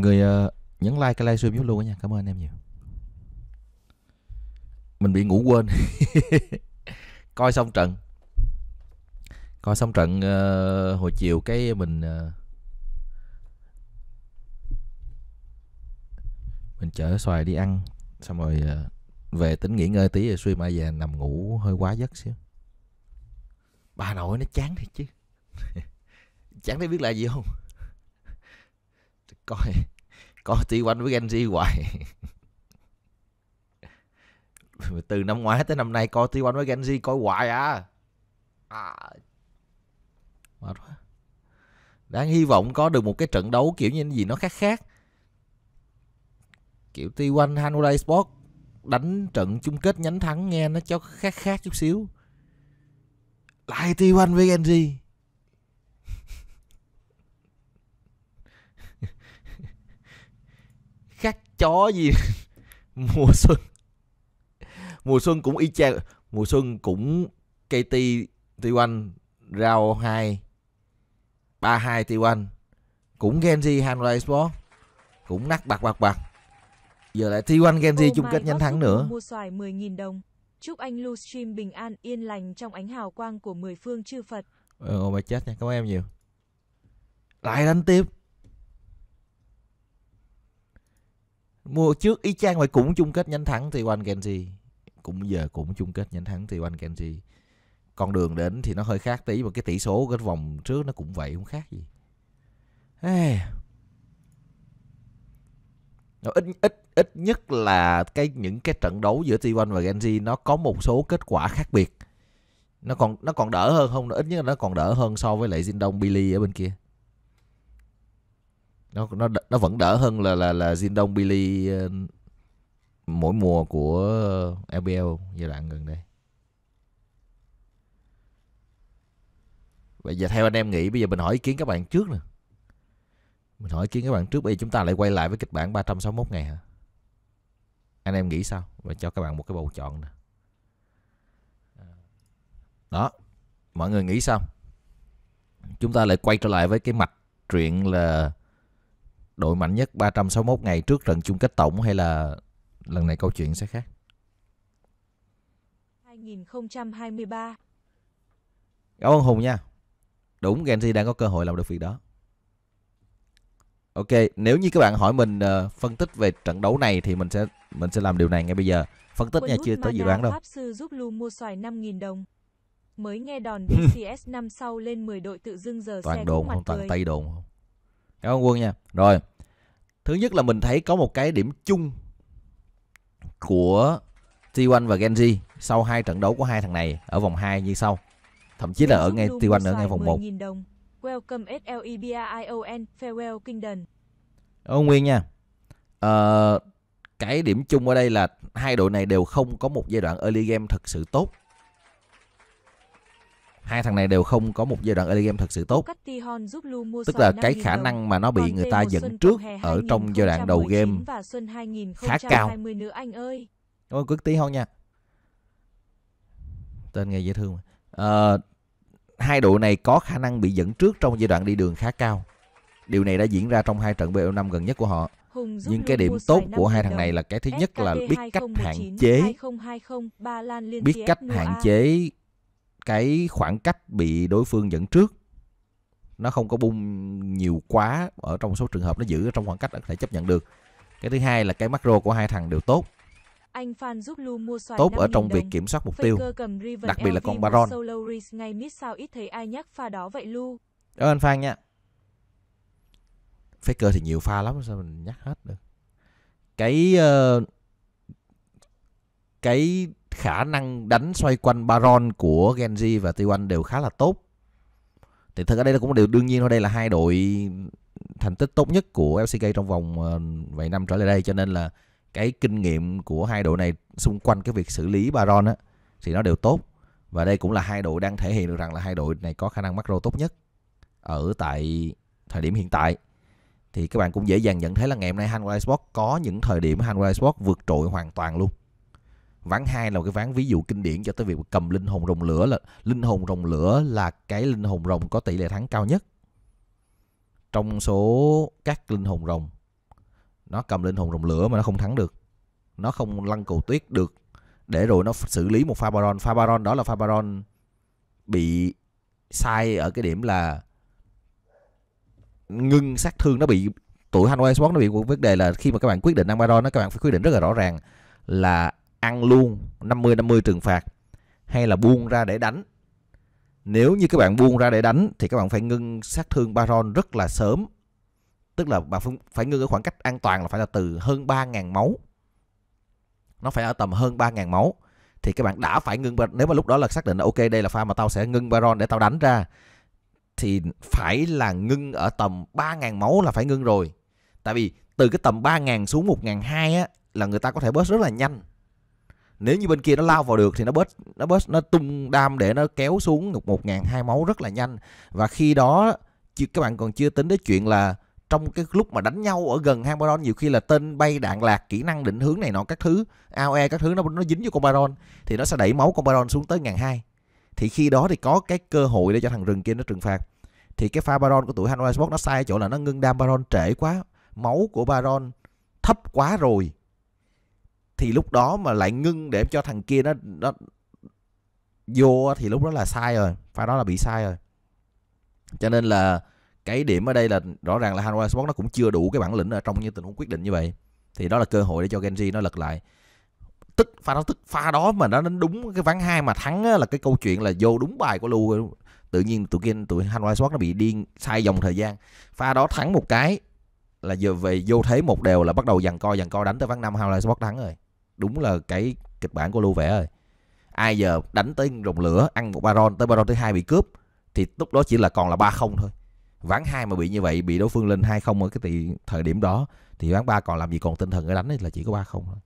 mọi người uh, nhấn like cái livestream giúp luôn nha cảm ơn anh em nhiều mình bị ngủ quên coi xong trận coi xong trận uh, hồi chiều cái mình uh, mình chở xoài đi ăn xong rồi uh, về tính nghỉ ngơi tí rồi stream mai về nằm ngủ hơi quá giấc xíu bà nội nó chán thiệt chứ chán thấy biết là gì không coi coi tỷ quanh với Genji hoài từ năm ngoái tới năm nay coi tỷ quanh với Genji coi hoài à, à. mệt quá đáng hy vọng có được một cái trận đấu kiểu như gì nó khác khác kiểu T1 Hanulai Sport đánh trận chung kết nhánh thắng nghe nó cho khác khác chút xíu lại T1 với Genji chó gì mùa xuân mùa xuân cũng y chang mùa xuân cũng KT T1 rao 2 32 T1 cũng Genji Hanwha Esports cũng nắc bạc bạc bạc giờ lại T1 Genji oh chung kết nhanh thắng nữa mua xoài 10.000 đồng chúc anh stream bình an yên lành trong ánh hào quang của mười phương chư Phật ờ, oh mà chết nha cảm ơn em nhiều lại đánh tiếp mua trước y chang vậy cũng chung kết nhánh thắng thì One Kenji cũng giờ cũng chung kết nhánh thắng thì One Kenji con đường đến thì nó hơi khác tí mà cái tỷ số cái vòng trước nó cũng vậy không khác gì hey. Nó ít ít ít nhất là cái những cái trận đấu giữa T1 và Genji nó có một số kết quả khác biệt nó còn nó còn đỡ hơn không ít nhất là nó còn đỡ hơn so với lại Jin Đông Billy ở bên kia nó nó nó vẫn đỡ hơn là là là Zindong Billy ờ, mỗi mùa của LPL ờ, giai đoạn gần đây. Bây giờ theo anh em nghĩ bây giờ mình hỏi ý kiến các bạn trước nè. Mình hỏi ý kiến các bạn trước bây giờ chúng ta lại quay lại với kịch bản 361 ngày hả? Anh em nghĩ sao? Và cho các bạn một cái bầu chọn nè. Đó, mọi người nghĩ sao? Chúng ta lại quay trở lại với cái mặt truyện là đội mạnh nhất 361 ngày trước trận chung kết tổng hay là lần này câu chuyện sẽ khác? 2023 Cảm ơn Hùng nha. Đúng, Genji đang có cơ hội làm được việc đó. Ok, nếu như các bạn hỏi mình uh, phân tích về trận đấu này thì mình sẽ mình sẽ làm điều này ngay bây giờ. Phân tích Quân nha chưa tới dự đoán đâu. Pháp sư giúp Lu mua xoài 5000 đồng. Mới nghe đòn BCS năm sau lên 10 đội tự dưng giờ toàn xe đồn không toàn Tây đồn không? Cảm ơn Quân nha. Rồi. Thứ nhất là mình thấy có một cái điểm chung của T1 và Genji sau hai trận đấu của hai thằng này ở vòng 2 như sau. Thậm chí là ở ngay T1 ở ngay vòng 1. Welcome SLEBION Farewell Kingdom. Ông Nguyên nha. Ờ, cái điểm chung ở đây là hai đội này đều không có một giai đoạn early game thật sự tốt hai thằng này đều không có một giai đoạn early game thật sự tốt. Tức là cái khả năng mà nó bị người ta dẫn trước ở trong giai đoạn đầu game khá cao. Cảm ơn cực tí hon nha. Tên nghe dễ thương. À, hai đội này có khả năng bị dẫn trước trong giai đoạn đi đường khá cao. Điều này đã diễn ra trong hai trận BO5 gần nhất của họ. Nhưng cái điểm tốt của hai thằng này là cái thứ nhất là biết cách hạn chế biết cách hạn chế cái khoảng cách bị đối phương dẫn trước nó không có bung nhiều quá ở trong số trường hợp nó giữ ở trong khoảng cách là có thể chấp nhận được cái thứ hai là cái macro của hai thằng đều tốt anh Phan giúp Lu mua xoài tốt ở trong đồng. việc kiểm soát mục Faker tiêu, đặc biệt là con Baron. Ngày mid sao ít thấy ai nhắc pha đó vậy Lu. Cảm ơn Phan nha. Faker thì nhiều pha lắm sao mình nhắc hết được. Cái uh, cái khả năng đánh xoay quanh Baron của Genji và T1 đều khá là tốt. Thì thực ở đây là cũng đều đương nhiên thôi, đây là hai đội thành tích tốt nhất của LCK trong vòng ờ, vài năm trở lại đây cho nên là cái kinh nghiệm của hai đội này xung quanh cái việc xử lý Baron á thì nó đều tốt. Và đây cũng là hai đội đang thể hiện được rằng là hai đội này có khả năng macro tốt nhất ở tại thời điểm hiện tại. Thì các bạn cũng dễ dàng nhận thấy là ngày hôm nay Hanwha Esports có những thời điểm Hanwha Esports vượt trội hoàn toàn luôn ván hai là một cái ván ví dụ kinh điển cho tới việc cầm linh hồn rồng lửa là linh hồn rồng lửa là cái linh hồn rồng có tỷ lệ thắng cao nhất trong số các linh hồn rồng nó cầm linh hồn rồng lửa mà nó không thắng được nó không lăn cầu tuyết được để rồi nó xử lý một pha baron pha baron đó là pha baron bị sai ở cái điểm là ngưng sát thương nó bị tụi Hanway Sport nó bị một vấn đề là khi mà các bạn quyết định ăn baron nó các bạn phải quyết định rất là rõ ràng là ăn luôn 50 50 trừng phạt hay là buông ra để đánh. Nếu như các bạn buông ra để đánh thì các bạn phải ngưng sát thương Baron rất là sớm. Tức là bạn phải ngưng ở khoảng cách an toàn là phải là từ hơn 3.000 máu. Nó phải ở tầm hơn 3.000 máu. Thì các bạn đã phải ngưng Nếu mà lúc đó là xác định là ok đây là pha mà tao sẽ ngưng Baron để tao đánh ra. Thì phải là ngưng ở tầm 3.000 máu là phải ngưng rồi. Tại vì từ cái tầm 3.000 xuống 1.200 á là người ta có thể bớt rất là nhanh nếu như bên kia nó lao vào được thì nó bớt nó bớt nó tung đam để nó kéo xuống được một ngàn hai máu rất là nhanh và khi đó các bạn còn chưa tính đến chuyện là trong cái lúc mà đánh nhau ở gần hang Baron nhiều khi là tên bay đạn lạc kỹ năng định hướng này nọ các thứ AOE các thứ nó nó dính vô con Baron thì nó sẽ đẩy máu con Baron xuống tới ngàn hai thì khi đó thì có cái cơ hội để cho thằng rừng kia nó trừng phạt thì cái pha Baron của tụi Hanwha nó sai chỗ là nó ngưng đam Baron trễ quá máu của Baron thấp quá rồi thì lúc đó mà lại ngưng để cho thằng kia nó nó vô thì lúc đó là sai rồi pha đó là bị sai rồi cho nên là cái điểm ở đây là rõ ràng là Hanwha Sport nó cũng chưa đủ cái bản lĩnh ở trong những tình huống quyết định như vậy thì đó là cơ hội để cho Genji nó lật lại tức pha đó tức pha đó mà nó đến đúng cái ván hai mà thắng á, là cái câu chuyện là vô đúng bài của Lu tự nhiên tụi kia tụi Hanwha Sport nó bị điên sai dòng thời gian pha đó thắng một cái là giờ về vô thế một đều là bắt đầu dằn co dằn co đánh tới ván năm Hanwha Sport thắng rồi đúng là cái kịch bản của Lưu vẽ rồi ai giờ đánh tới rồng lửa ăn một baron tới baron thứ hai bị cướp thì lúc đó chỉ là còn là ba không thôi ván hai mà bị như vậy bị đối phương lên hai không ở cái thời điểm đó thì ván ba còn làm gì còn tinh thần để đánh là chỉ có ba không thôi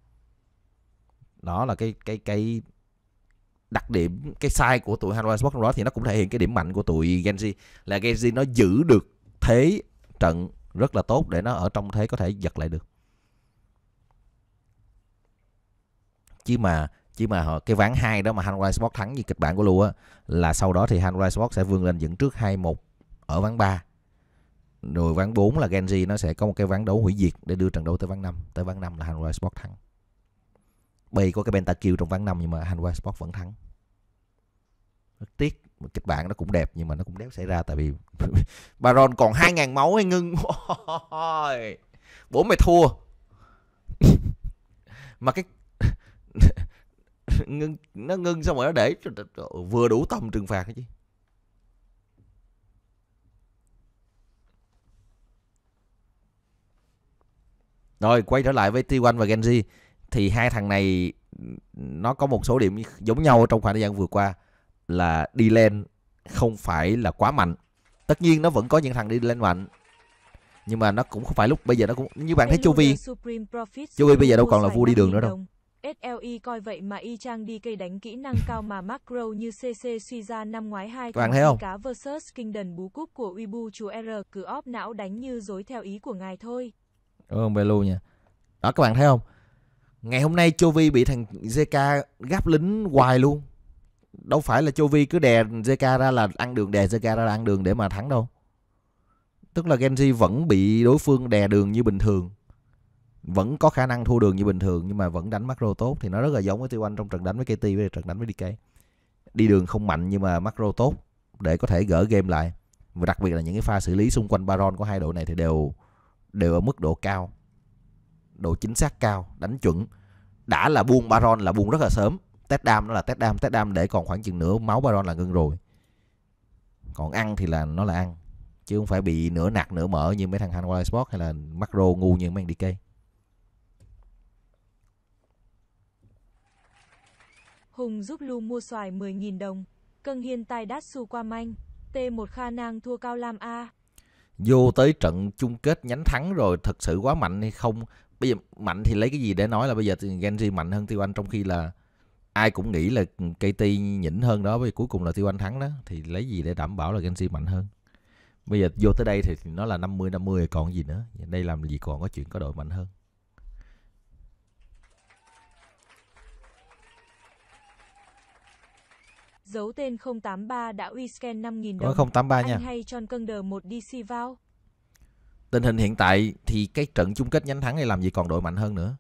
đó là cái cái cái đặc điểm cái sai của tụi Hanwha Sport đó thì nó cũng thể hiện cái điểm mạnh của tụi Genji là Genji nó giữ được thế trận rất là tốt để nó ở trong thế có thể giật lại được chứ mà chứ mà họ cái ván hai đó mà Hanwha Sport thắng như kịch bản của Lu á là sau đó thì Hanwha Sport sẽ vươn lên dẫn trước 2-1 ở ván 3. Rồi ván 4 là Genji nó sẽ có một cái ván đấu hủy diệt để đưa trận đấu tới ván 5, tới ván 5 là Hanwha Sport thắng. Bay có cái Pentakill trong ván 5 nhưng mà Hanwha Sport vẫn thắng. Rất tiếc kịch bản nó cũng đẹp nhưng mà nó cũng đéo xảy ra tại vì Baron còn 2.000 máu hay ngưng bố mày thua mà cái ngưng nó ngưng xong rồi nó để vừa đủ tầm trừng phạt chứ rồi quay trở lại với T1 và Genji thì hai thằng này nó có một số điểm giống nhau trong khoảng thời gian vừa qua là đi lên không phải là quá mạnh tất nhiên nó vẫn có những thằng đi lên mạnh nhưng mà nó cũng không phải lúc bây giờ nó cũng như bạn thấy chu vi chu vi bây giờ đâu còn là vua đi đường nữa đâu SLE coi vậy mà y chang đi cây đánh kỹ năng cao mà macro như CC suy ra năm ngoái hai Các bạn thấy không? cá versus Kingdom bú cúp của Uibu chú R cứ óp não đánh như dối theo ý của ngài thôi. Ừ, ông Belu nha. Đó các bạn thấy không? Ngày hôm nay Chovy bị thằng ZK gáp lính hoài luôn. Đâu phải là Chovy cứ đè ZK ra là ăn đường, đè ZK ra là ăn đường để mà thắng đâu. Tức là Genji vẫn bị đối phương đè đường như bình thường vẫn có khả năng thua đường như bình thường nhưng mà vẫn đánh macro tốt thì nó rất là giống với t anh trong trận đánh với KT với trận đánh với DK đi đường không mạnh nhưng mà macro tốt để có thể gỡ game lại và đặc biệt là những cái pha xử lý xung quanh Baron của hai đội này thì đều đều ở mức độ cao độ chính xác cao đánh chuẩn đã là buông Baron là buông rất là sớm test đam nó là test đam test đam để còn khoảng chừng nửa máu Baron là ngưng rồi còn ăn thì là nó là ăn chứ không phải bị nửa nạt nửa mở như mấy thằng Hanwha Sport hay là macro ngu như mấy thằng cây Hùng giúp Lu mua xoài 10.000 đồng. Cân hiên tài đát su qua manh. T1 Kha Nang thua Cao Lam A. Vô tới trận chung kết nhánh thắng rồi thật sự quá mạnh hay không? Bây giờ mạnh thì lấy cái gì để nói là bây giờ Genji mạnh hơn Tiêu Anh trong khi là ai cũng nghĩ là KT nhỉnh hơn đó vì cuối cùng là Tiêu Anh thắng đó thì lấy gì để đảm bảo là Genji mạnh hơn? Bây giờ vô tới đây thì nó là 50 50 còn gì nữa. Đây làm gì còn có chuyện có đội mạnh hơn. Dấu tên 083 đã uy scan 5.000 đồng. Có 083 nha. Anh hay tròn cân đờ 1 DC vào. Tình hình hiện tại thì cái trận chung kết nhánh thắng này làm gì còn đội mạnh hơn nữa.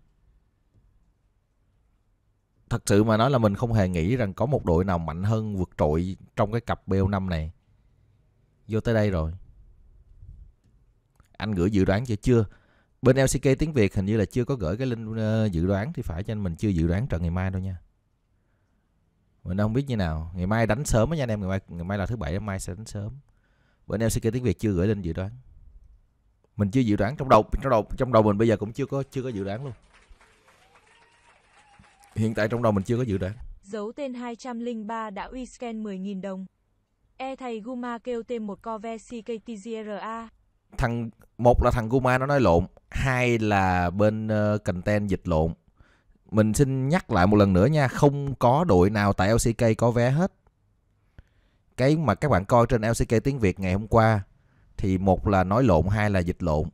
Thật sự mà nói là mình không hề nghĩ rằng có một đội nào mạnh hơn vượt trội trong cái cặp BO5 này. Vô tới đây rồi. Anh gửi dự đoán chưa chưa? Bên LCK tiếng Việt hình như là chưa có gửi cái link ờ, dự đoán thì phải cho anh mình chưa dự đoán trận ngày mai đâu nha mình không biết như nào ngày mai đánh sớm á nha anh em ngày mai ngày mai là thứ bảy mai sẽ đánh sớm bữa nay kia tiếng việt chưa gửi lên dự đoán mình chưa dự đoán trong đầu trong đầu trong đầu mình bây giờ cũng chưa có chưa có dự đoán luôn hiện tại trong đầu mình chưa có dự đoán dấu tên 203 đã uy scan 10.000 đồng e thầy guma kêu tên một co ve cktzra er thằng một là thằng guma nó nói lộn hai là bên uh, content dịch lộn mình xin nhắc lại một lần nữa nha không có đội nào tại LCK có vé hết cái mà các bạn coi trên LCK tiếng Việt ngày hôm qua thì một là nói lộn hai là dịch lộn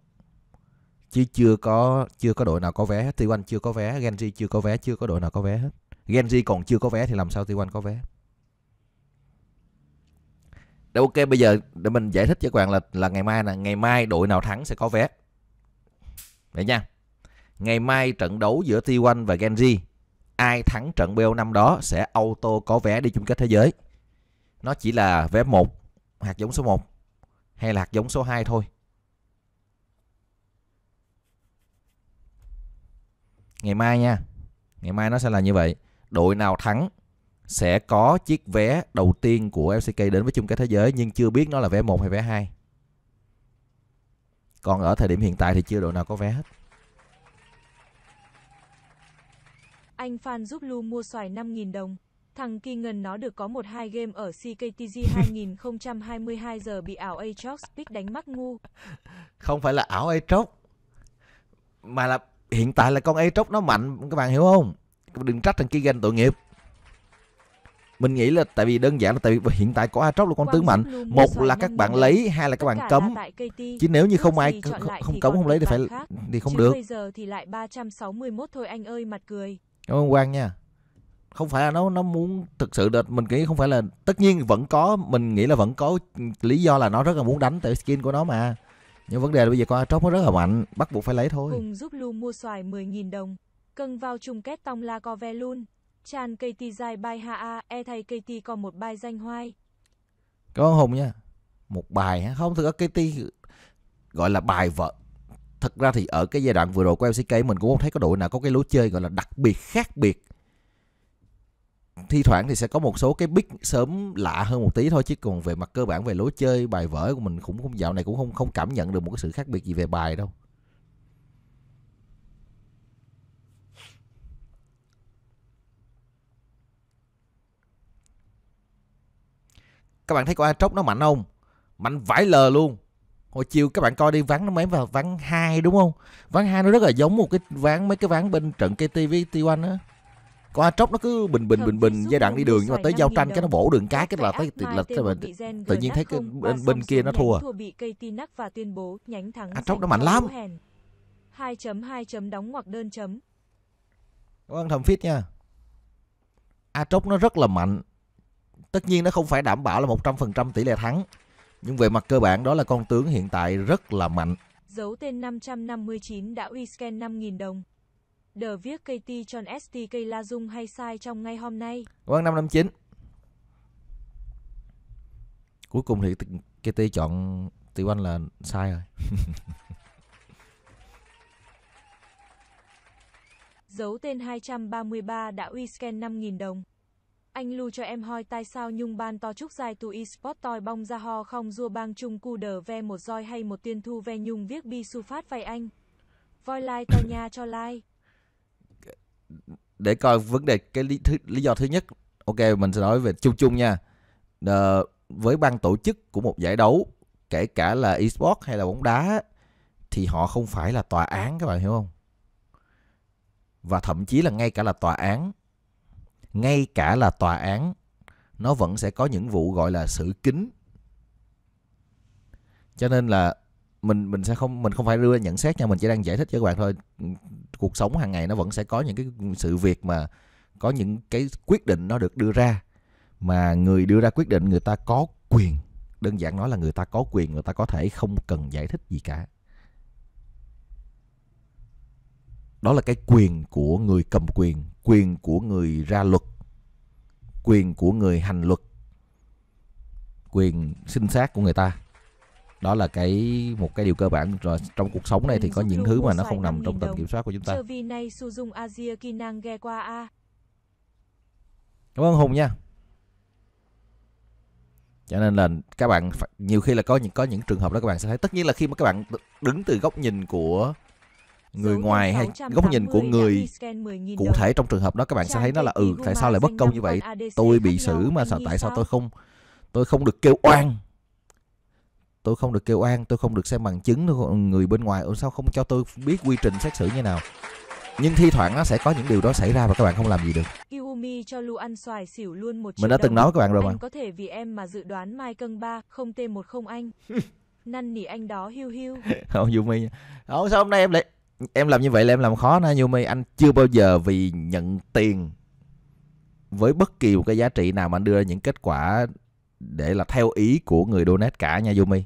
chứ chưa có chưa có đội nào có vé hết T1 chưa có vé Genji chưa có vé chưa có đội nào có vé hết Genji còn chưa có vé thì làm sao t Anh có vé Đâu ok bây giờ để mình giải thích cho các bạn là là ngày mai là ngày mai đội nào thắng sẽ có vé. Vậy nha. Ngày mai trận đấu giữa T1 và Genji, ai thắng trận BO5 đó sẽ auto có vé đi chung kết thế giới. Nó chỉ là vé 1, hạt giống số 1 hay là hạt giống số 2 thôi. Ngày mai nha. Ngày mai nó sẽ là như vậy. Đội nào thắng sẽ có chiếc vé đầu tiên của FCK đến với chung kết thế giới nhưng chưa biết nó là vé 1 hay vé 2. Còn ở thời điểm hiện tại thì chưa đội nào có vé hết. Anh Phan giúp Lu mua xoài 5.000 đồng. Thằng Kỳ Ngân nó được có một hai game ở CKTG 2022 giờ bị ảo Aatrox pick đánh mắc ngu. Không phải là ảo Aatrox. Mà là hiện tại là con Aatrox nó mạnh các bạn hiểu không? Đừng trách thằng Kỳ Ngân tội nghiệp. Mình nghĩ là tại vì đơn giản là tại vì hiện tại có Aatrox là con tướng mạnh, một là các bạn lấy, hai là các bạn cấm. Chứ nếu như không ai không, không cấm không lấy thì phải khác. thì không được. Bây giờ thì lại 361 thôi anh ơi mặt cười cảm ơn Quang nha không phải là nó nó muốn thực sự đợt mình nghĩ không phải là tất nhiên vẫn có mình nghĩ là vẫn có lý do là nó rất là muốn đánh tại skin của nó mà nhưng vấn đề là bây giờ con Atrox nó rất là mạnh bắt buộc phải lấy thôi hùng giúp Lu mua xoài 10.000 đồng cần vào chung kết tông la co ve luôn Chan KT dài bài ha a e thay KT còn một bài danh hoai. Cảm ơn Hùng nha. Một bài Không thực ra KT gọi là bài vợ thật ra thì ở cái giai đoạn vừa rồi của LCK mình cũng không thấy có đội nào có cái lối chơi gọi là đặc biệt khác biệt thi thoảng thì sẽ có một số cái big sớm lạ hơn một tí thôi chứ còn về mặt cơ bản về lối chơi bài vở của mình cũng không dạo này cũng không không cảm nhận được một cái sự khác biệt gì về bài đâu các bạn thấy con Atrox nó mạnh không mạnh vãi lờ luôn hồi chiều các bạn coi đi ván nó mới vào ván hai đúng không ván hai nó rất là giống một cái ván mấy cái ván bên trận ktv t1 á có Trốc nó cứ bình bình bình bình giai đoạn đi đường nhưng mà tới giao tranh cái nó bổ đường cái cái là tới là, là, là, là tự nhiên thấy cái bên, bên kia nó thua Trốc nó mạnh lắm hai chấm hai chấm đóng ngoặc đơn chấm quan vâng, ơn thầm phít nha Trốc nó rất là mạnh tất nhiên nó không phải đảm bảo là 100% tỷ lệ thắng nhưng về mặt cơ bản đó là con tướng hiện tại rất là mạnh. Dấu tên 559 đã uy scan 5.000 đồng. Đờ viết KT tròn cây La Dung hay sai trong ngay hôm nay? Vâng, 559. Cuối cùng thì KT chọn Tiểu Anh là sai rồi. Dấu tên 233 đã uy scan 5.000 đồng. Anh lưu cho em hỏi tại sao nhung ban to chúc dài tu e sport toi bong ra ho không rua bang chung cu đờ ve một roi hay một tiên thu ve nhung viết bi su phát vậy anh. Voi like to nha cho like Để coi vấn đề cái lý, thứ, lý do thứ nhất. Ok mình sẽ nói về chung chung nha. Đờ, với ban tổ chức của một giải đấu kể cả là esports hay là bóng đá thì họ không phải là tòa án các bạn hiểu không? Và thậm chí là ngay cả là tòa án ngay cả là tòa án nó vẫn sẽ có những vụ gọi là xử kín cho nên là mình mình sẽ không mình không phải đưa nhận xét nha mình chỉ đang giải thích cho các bạn thôi cuộc sống hàng ngày nó vẫn sẽ có những cái sự việc mà có những cái quyết định nó được đưa ra mà người đưa ra quyết định người ta có quyền đơn giản nói là người ta có quyền người ta có thể không cần giải thích gì cả đó là cái quyền của người cầm quyền quyền của người ra luật quyền của người hành luật quyền sinh sát của người ta đó là cái một cái điều cơ bản rồi trong cuộc sống này thì có những thứ mà nó không nằm trong tầm kiểm soát của chúng ta cảm ơn hùng nha cho nên là các bạn nhiều khi là có những có những trường hợp đó các bạn sẽ thấy tất nhiên là khi mà các bạn đứng từ góc nhìn của người ngoài hay góc nhìn của người cụ thể trong trường hợp đó các bạn sẽ thấy nó là ừ tại sao lại bất công như vậy tôi bị xử mà sao tại sao tôi không tôi không được kêu oan tôi không được kêu oan tôi không được xem bằng chứng người bên ngoài ủa sao không cho tôi biết quy trình xét xử như nào nhưng thi thoảng nó sẽ có những điều đó xảy ra và các bạn không làm gì được. Iumi cho Lu ăn xoài xỉu luôn một Mình đã từng nói các bạn rồi mà. Anh có thể vì em mà dự đoán mai cân ba không t không anh. Năn nỉ anh đó hiu hiu. không Yumi. Không sao hôm nay em lại em làm như vậy là em làm khó nha Naomi anh chưa bao giờ vì nhận tiền với bất kỳ một cái giá trị nào mà anh đưa ra những kết quả để là theo ý của người donate cả nha Yumi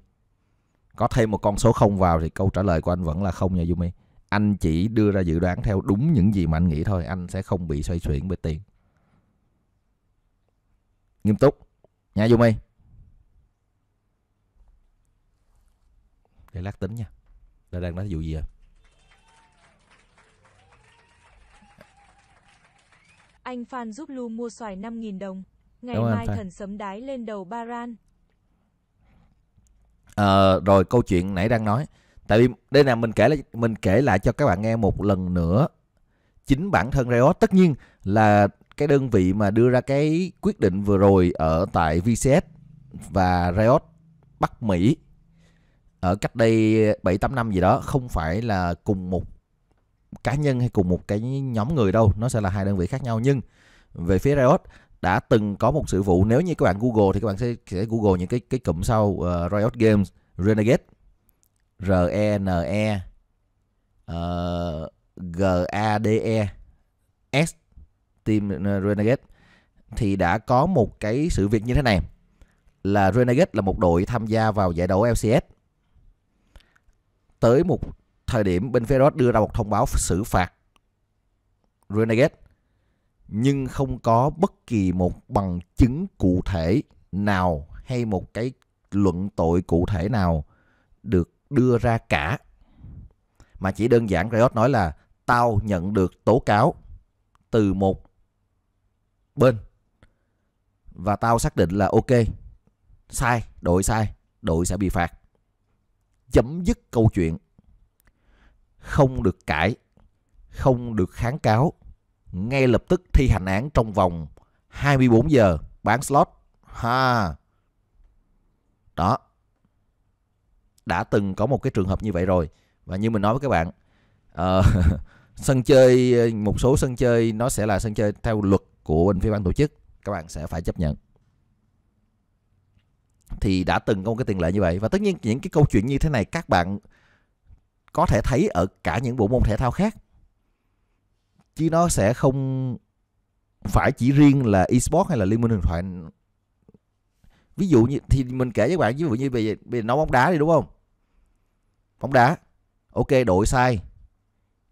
có thêm một con số không vào thì câu trả lời của anh vẫn là không nha Yumi anh chỉ đưa ra dự đoán theo đúng những gì mà anh nghĩ thôi anh sẽ không bị xoay chuyển về tiền nghiêm túc nha Yumi để lát tính nha là đang nói vụ gì rồi Anh Phan giúp Lu mua xoài 5.000 đồng. Ngày Đúng mai thần sấm đái lên đầu Baran. À, ờ, rồi câu chuyện nãy đang nói. Tại vì đây là mình kể lại, mình kể lại cho các bạn nghe một lần nữa. Chính bản thân Riot tất nhiên là cái đơn vị mà đưa ra cái quyết định vừa rồi ở tại VCS và Riot Bắc Mỹ ở cách đây 7 8 năm gì đó không phải là cùng một cá nhân hay cùng một cái nhóm người đâu nó sẽ là hai đơn vị khác nhau nhưng về phía Riot đã từng có một sự vụ nếu như các bạn Google thì các bạn sẽ sẽ Google những cái cái cụm sau uh, Riot Games Renegade R E N E ờ, G A D E S Team ờ, Renegade thì đã có một cái sự việc như thế này là Renegade là một đội tham gia vào giải đấu LCS tới một thời điểm bên phía đó đưa ra một thông báo xử phạt Renegade nhưng không có bất kỳ một bằng chứng cụ thể nào hay một cái luận tội cụ thể nào được đưa ra cả. Mà chỉ đơn giản Riot nói là tao nhận được tố cáo từ một bên và tao xác định là ok, sai, đội sai, đội sẽ bị phạt. Chấm dứt câu chuyện không được cãi, không được kháng cáo, ngay lập tức thi hành án trong vòng 24 giờ bán slot. Ha. Đó. Đã từng có một cái trường hợp như vậy rồi và như mình nói với các bạn, uh, sân chơi một số sân chơi nó sẽ là sân chơi theo luật của bên phía ban tổ chức, các bạn sẽ phải chấp nhận thì đã từng có một cái tiền lệ như vậy và tất nhiên những cái câu chuyện như thế này các bạn có thể thấy ở cả những bộ môn thể thao khác chứ nó sẽ không phải chỉ riêng là esports hay là liên minh huyền thoại ví dụ như thì mình kể với bạn ví dụ như về về nấu bóng đá đi đúng không bóng đá ok đội sai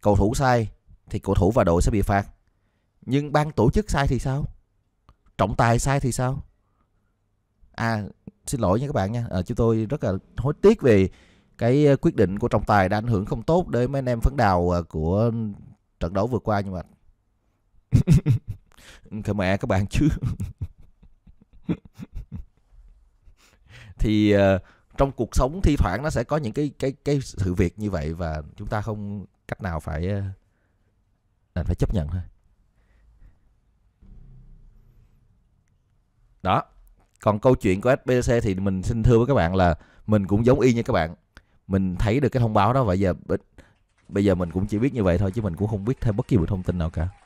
cầu thủ sai thì cầu thủ và đội sẽ bị phạt nhưng ban tổ chức sai thì sao trọng tài sai thì sao à xin lỗi nha các bạn nha à, chúng tôi rất là hối tiếc về cái ờ, quyết định của trọng tài đã ảnh hưởng không tốt đến mấy anh em phấn đào ờ, của trận đấu vừa qua nhưng mà cái mẹ các bạn chứ thì uh, trong cuộc sống thi thoảng nó sẽ có những cái cái cái sự việc như vậy và chúng ta không cách nào phải đành phải chấp nhận thôi đó còn câu chuyện của SBC thì mình xin thưa với các bạn là mình cũng giống y như các bạn mình thấy được cái thông báo đó và giờ bây giờ mình cũng chỉ biết như vậy thôi chứ mình cũng không biết thêm bất kỳ một thông tin nào cả